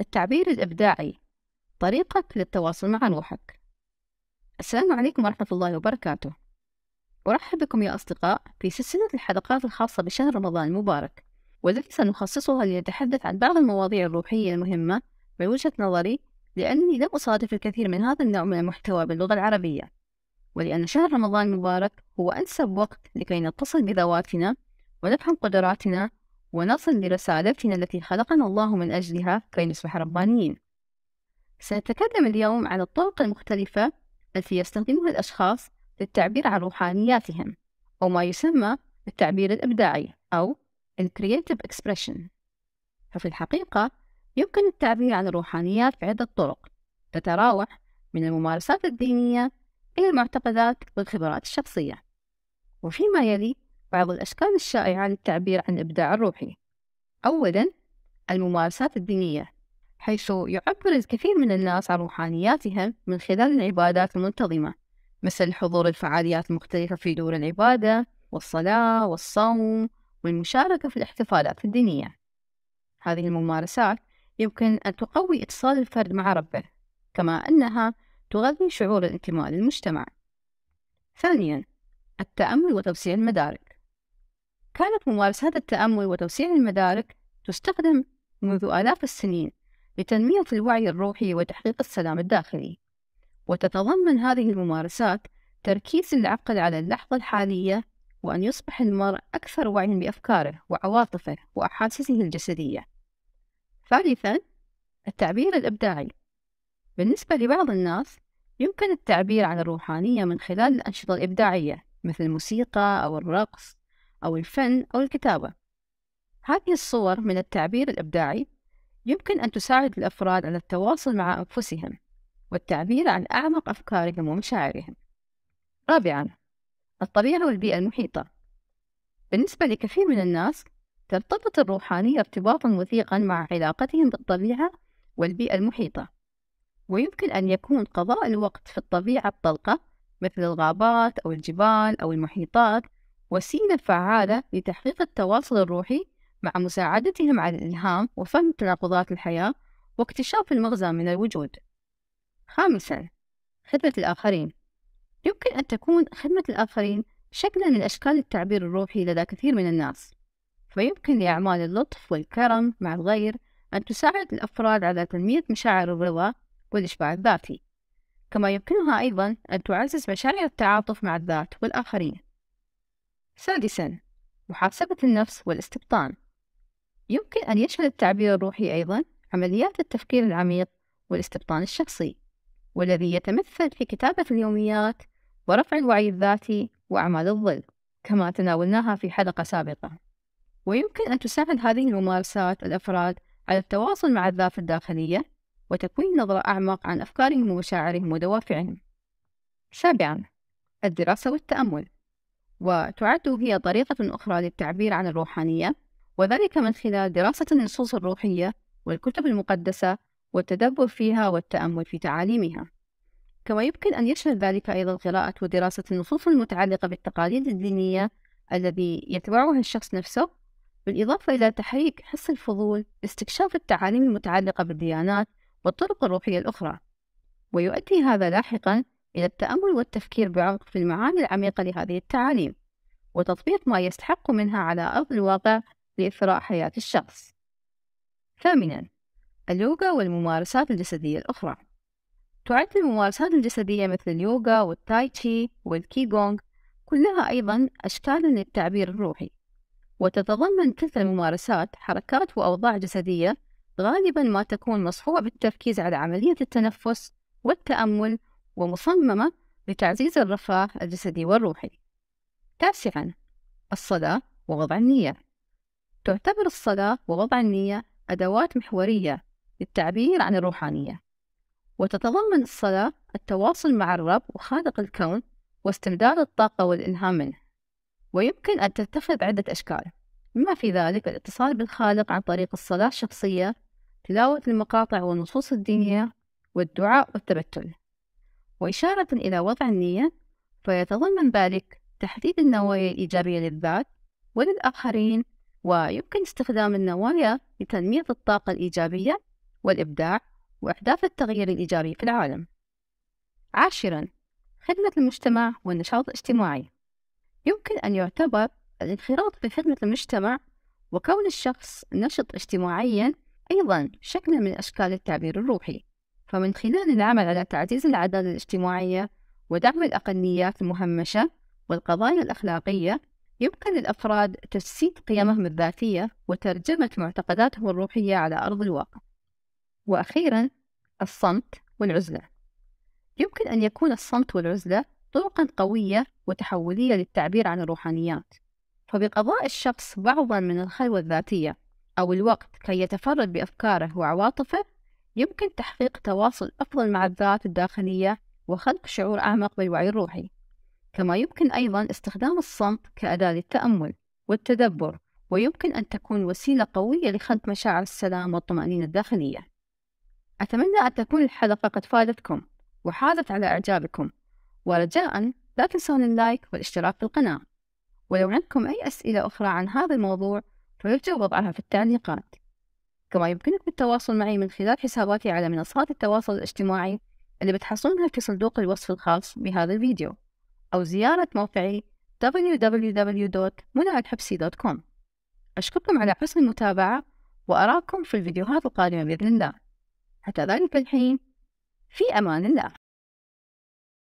التعبير الإبداعي طريقك للتواصل مع روحك السلام عليكم ورحمة الله وبركاته أرحب بكم يا أصدقاء في سلسلة الحلقات الخاصة بشهر رمضان المبارك والتي سنخصصها لنتحدث عن بعض المواضيع الروحية المهمة من وجهة نظري لأني لم أصادف الكثير من هذا النوع من المحتوى باللغة العربية ولأن شهر رمضان المبارك هو أنسب وقت لكي نتصل بذواتنا ونفهم قدراتنا ونصل لرسالتنا التي خلقنا الله من أجلها كي نصبح ربانيين سنتكلم اليوم عن الطرق المختلفة التي يستخدمها الأشخاص للتعبير عن روحانياتهم أو ما يسمى بالتعبير الإبداعي أو الكرياتيف إكسبريشن ففي الحقيقة يمكن التعبير عن الروحانيات بعدة طرق تتراوح من الممارسات الدينية إلى المعتقدات والخبرات الشخصية وفيما يلي بعض الأشكال الشائعة للتعبير عن الإبداع الروحي أولا الممارسات الدينية حيث يعبر الكثير من الناس عن روحانياتهم من خلال العبادات المنتظمة مثل حضور الفعاليات المختلفة في دور العبادة والصلاة والصوم والمشاركة في الاحتفالات الدينية هذه الممارسات يمكن أن تقوي اتصال الفرد مع ربه كما أنها تغذي شعور الانتماء للمجتمع ثانيا التأمل وتوسيع المدارك كانت ممارسات التأمل وتوسيع المدارك تستخدم منذ آلاف السنين لتنمية الوعي الروحي وتحقيق السلام الداخلي وتتضمن هذه الممارسات تركيز العقل على اللحظة الحالية وأن يصبح المرء أكثر وعيا بأفكاره وعواطفه وأحاسيسه الجسدية ثالثا التعبير الإبداعي بالنسبة لبعض الناس يمكن التعبير عن الروحانية من خلال الأنشطة الإبداعية مثل الموسيقى أو الرقص أو الفن أو الكتابة هذه الصور من التعبير الإبداعي يمكن أن تساعد الأفراد على التواصل مع أنفسهم والتعبير عن أعمق أفكارهم ومشاعرهم رابعا الطبيعة والبيئة المحيطة بالنسبة لكثير من الناس ترتبط الروحانية ارتباطا وثيقا مع علاقتهم بالطبيعة والبيئة المحيطة ويمكن أن يكون قضاء الوقت في الطبيعة الطلقة مثل الغابات أو الجبال أو المحيطات وسيلة فعالة لتحقيق التواصل الروحي مع مساعدتهم على الإلهام وفهم تناقضات الحياة واكتشاف المغزى من الوجود خامسا خدمة الآخرين يمكن أن تكون خدمة الآخرين شكلا من أشكال التعبير الروحي لدى كثير من الناس فيمكن لأعمال اللطف والكرم مع الغير أن تساعد الأفراد على تنمية مشاعر الرضا والإشباع الذاتي كما يمكنها أيضا أن تعزز مشاعر التعاطف مع الذات والآخرين سادسا محاسبة النفس والاستبطان يمكن أن يشمل التعبير الروحي أيضا عمليات التفكير العميق والاستبطان الشخصي والذي يتمثل في كتابة اليوميات ورفع الوعي الذاتي وأعمال الظل كما تناولناها في حلقة سابقة ويمكن أن تساعد هذه الممارسات الأفراد على التواصل مع الذات الداخلية وتكوين نظرة أعمق عن أفكارهم ومشاعرهم ودوافعهم سابعا الدراسة والتأمل وتعد هي طريقة أخرى للتعبير عن الروحانية وذلك من خلال دراسة النصوص الروحية والكتب المقدسة والتدبر فيها والتأمل في تعاليمها كما يمكن أن يشمل ذلك أيضا قراءة ودراسة النصوص المتعلقة بالتقاليد الدينية الذي يتبعها الشخص نفسه بالإضافة إلى تحريك حس الفضول لاستكشاف التعاليم المتعلقة بالديانات والطرق الروحية الأخرى ويؤدي هذا لاحقا إلى التأمل والتفكير بعمق في المعاني العميقة لهذه التعاليم وتطبيق ما يستحق منها على أرض الواقع لإثراء حياة الشخص ثامنا اليوغا والممارسات الجسدية الأخرى تعد الممارسات الجسدية مثل اليوغا والتاي تشي والكيغونغ كلها أيضا أشكالا للتعبير الروحي وتتضمن تلك الممارسات حركات وأوضاع جسدية غالبا ما تكون مصحوبة بالتركيز على عملية التنفس والتأمل ومصممة لتعزيز الرفاه الجسدي والروحي تاسعا الصلاة ووضع النية تعتبر الصلاة ووضع النية أدوات محورية للتعبير عن الروحانية وتتضمن الصلاة التواصل مع الرب وخالق الكون واستمداد الطاقة والإلهام منه ويمكن أن تتخذ عدة أشكال بما في ذلك الاتصال بالخالق عن طريق الصلاة الشخصية تلاوة المقاطع والنصوص الدينية والدعاء والتبتل وإشارة إلى وضع النية فيتضمن ذلك تحديد النوايا الإيجابية للذات وللآخرين ويمكن استخدام النوايا لتنمية الطاقة الإيجابية والإبداع وإحداث التغيير الإيجابي في العالم عاشرا خدمة المجتمع والنشاط الاجتماعي يمكن أن يعتبر الانخراط في خدمة المجتمع وكون الشخص نشط اجتماعيا أيضا شكل من أشكال التعبير الروحي فمن خلال العمل على تعزيز العدالة الاجتماعية ودعم الأقليات المهمشة والقضايا الأخلاقية يمكن للأفراد تجسيد قيمهم الذاتية وترجمة معتقداتهم الروحية على أرض الواقع وأخيرا الصمت والعزلة يمكن أن يكون الصمت والعزلة طرقا قوية وتحولية للتعبير عن الروحانيات فبقضاء الشخص بعضا من الخلوة الذاتية أو الوقت كي يتفرد بأفكاره وعواطفه يمكن تحقيق تواصل أفضل مع الذات الداخلية وخلق شعور أعمق بالوعي الروحي كما يمكن أيضا استخدام الصمت كأداة للتأمل والتدبر ويمكن أن تكون وسيلة قوية لخلق مشاعر السلام والطمأنينة الداخلية أتمنى أن تكون الحلقة قد فادتكم وحازت على إعجابكم ورجاء لا تنسون اللايك والاشتراك في القناة ولو عندكم أي أسئلة أخرى عن هذا الموضوع فيرجو وضعها في التعليقات كما يمكنكم التواصل معي من خلال حساباتي على منصات التواصل الاجتماعي اللي بتحصلونها في صندوق الوصف الخاص بهذا الفيديو أو زيارة موقعي www.منعدحبسي.com أشكركم على حسن المتابعة وأراكم في الفيديوهات القادمة بإذن الله حتى ذلك الحين في أمان الله